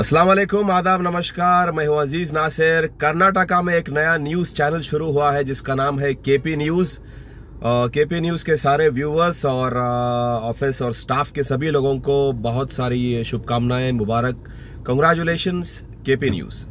अस्सलाम वालेकुम आदाब नमस्कार मैं हूं अजीज नासिर कर्नाटका में एक नया न्यूज चैनल शुरू हुआ है जिसका नाम है केपी न्यूज केपी न्यूज के सारे व्यूवर्स और ऑफिस और स्टाफ के सभी लोगों को बहुत सारी शुभकामनाएं मुबारक कंग्रेचुलेशन केपी न्यूज़